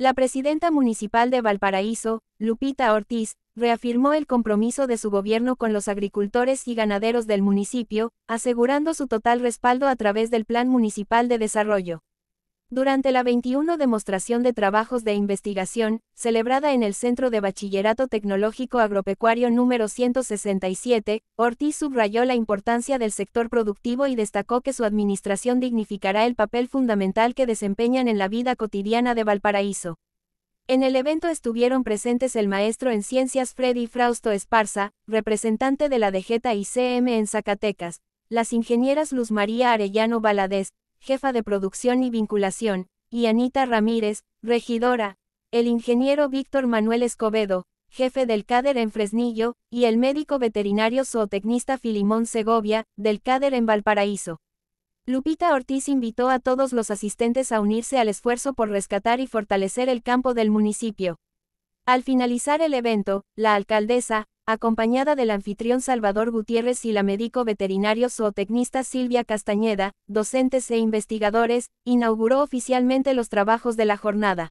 La presidenta municipal de Valparaíso, Lupita Ortiz, reafirmó el compromiso de su gobierno con los agricultores y ganaderos del municipio, asegurando su total respaldo a través del Plan Municipal de Desarrollo. Durante la 21 demostración de trabajos de investigación, celebrada en el Centro de Bachillerato Tecnológico Agropecuario número 167, Ortiz subrayó la importancia del sector productivo y destacó que su administración dignificará el papel fundamental que desempeñan en la vida cotidiana de Valparaíso. En el evento estuvieron presentes el maestro en ciencias Freddy Frausto Esparza, representante de la DGTA y en Zacatecas, las ingenieras Luz María Arellano Valadez, jefa de producción y vinculación, y Anita Ramírez, regidora, el ingeniero Víctor Manuel Escobedo, jefe del CADER en Fresnillo, y el médico veterinario zootecnista Filimón Segovia, del CADER en Valparaíso. Lupita Ortiz invitó a todos los asistentes a unirse al esfuerzo por rescatar y fortalecer el campo del municipio. Al finalizar el evento, la alcaldesa, acompañada del anfitrión Salvador Gutiérrez y la médico veterinario zootecnista Silvia Castañeda, docentes e investigadores, inauguró oficialmente los trabajos de la jornada.